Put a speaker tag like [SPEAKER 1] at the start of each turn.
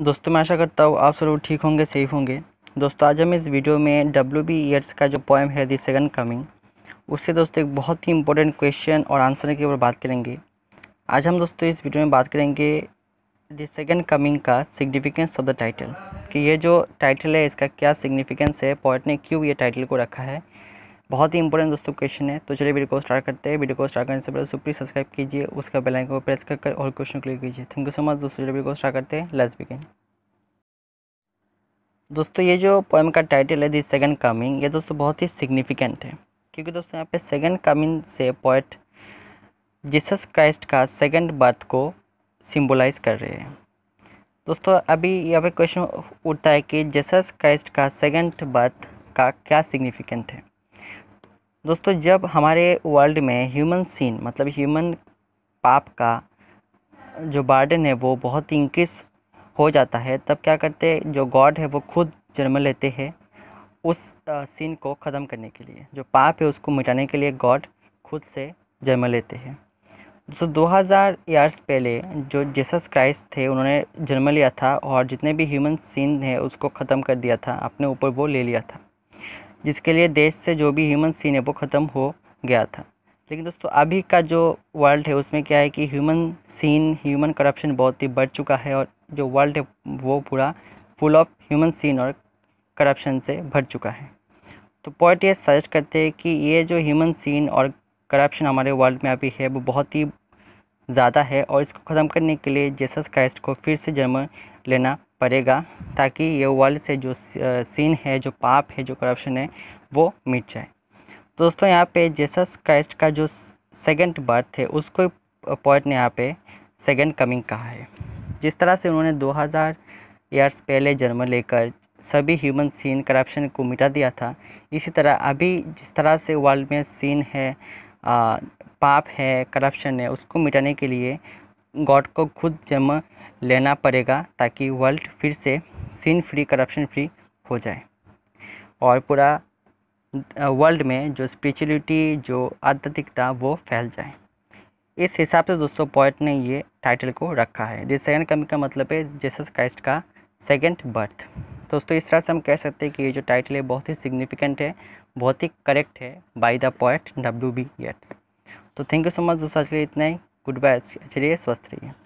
[SPEAKER 1] दोस्तों मैं आशा करता हूँ आप सब ठीक होंगे सेफ होंगे दोस्तों आज हम इस वीडियो में डब्ल्यू बी ईयर्स का जो पोएम है दी सेकंड कमिंग उससे दोस्तों एक बहुत ही इंपॉर्टेंट क्वेश्चन और आंसर के ऊपर बात करेंगे आज हम दोस्तों इस वीडियो में बात करेंगे दी सेकंड कमिंग का सिग्निफिकेंस ऑफ द टाइटल कि ये जो टाइटल है इसका क्या सिग्निफिकेंस है पॉइंट ने क्यों ये टाइटल को रखा है बहुत ही इंपॉर्टेंट दोस्तों क्वेश्चन है तो चलिए वीडियो को स्टार्ट करते हैं वीडियो को स्टार्ट करने से पहले दोस्तों सब्सक्राइब कीजिए उसका बेल आइकन को प्रेस कर, और क्वेश्चन क्लिक कीजिए थैंक यू सो मच दोस्तों चलिए वीडियो को स्टार्ट करते हैं लेट्स बिगिन दोस्तों ये जो पोएम का टाइटल है दी सेकंड कमिंग ये दोस्तों बहुत ही सिग्निफिकेंट है क्योंकि दोस्तों यहाँ पे सेकंड कमिंग से पोएट जीसस क्राइस्ट का सेकंड बर्थ को सिंबलाइज कर रहे हैं दोस्तों अभी यहाँ पे क्वेश्चन उठता है कि जीसस क्राइस्ट का सेकंड बर्थ का क्या सिग्निफिकेंट है दोस्तों जब हमारे वर्ल्ड में ह्यूमन सीन मतलब ह्यूमन पाप का जो बार्डन है वो बहुत ही इंक्रीज हो जाता है तब क्या करते हैं जो गॉड है वो खुद जन्म लेते हैं उस सीन को ख़त्म करने के लिए जो पाप है उसको मिटाने के लिए गॉड खुद से जन्म लेते हैं दोस्तों 2000 ईयर्स पहले जो जेसस क्राइस्ट थे उन्होंने जन्म लिया था और जितने भी ह्यूमन सीन है उसको ख़त्म कर दिया था अपने ऊपर वो ले लिया था जिसके लिए देश से जो भी ह्यूमन सीन है वो ख़त्म हो गया था लेकिन दोस्तों अभी का जो वर्ल्ड है उसमें क्या है कि ह्यूमन सीन ह्यूमन करप्शन बहुत ही बढ़ चुका है और जो वर्ल्ड है वो पूरा फुल ऑफ ह्यूमन सीन और करप्शन से भर चुका है तो पॉइंट ये सजेस्ट करते हैं कि ये जो ह्यूमन सीन और करप्शन हमारे वर्ल्ड में अभी है वो बहुत ही ज़्यादा है और इसको ख़त्म करने के लिए जेसस क्राइस्ट को फिर से जन्म लेना पड़ेगा ताकि ये वर्ल्ड से जो सीन है जो पाप है जो करप्शन है वो मिट जाए दोस्तों यहाँ पे जेसस क्राइस्ट का जो सेकंड बर्थ है उसको पॉइंट ने यहाँ पे सेकंड कमिंग कहा है जिस तरह से उन्होंने 2000 ईयर्स पहले जन्म लेकर सभी ह्यूमन सीन करप्शन को मिटा दिया था इसी तरह अभी जिस तरह से वर्ल्ड में सीन है पाप है करप्शन है उसको मिटाने के लिए गॉड को खुद जन्म लेना पड़ेगा ताकि वर्ल्ड फिर से सिन फ्री करप्शन फ्री हो जाए और पूरा वर्ल्ड में जो स्पिरिचुअलिटी जो आध्यात्मिकता वो फैल जाए इस हिसाब से दोस्तों पॉइंट ने ये टाइटल को रखा है दिस सेकंड कमी का मतलब है जेसस क्राइस्ट का सेकेंड बर्थ दोस्तों इस तरह से हम कह सकते हैं कि ये जो टाइटल है बहुत ही सिग्निफिकेंट है बहुत ही करेक्ट है by the poet W B Yeats तो थैंक यू सो मच दोस्तों आज के लिए इतना ही गुड बाय चलिए स्वस्थ रहिए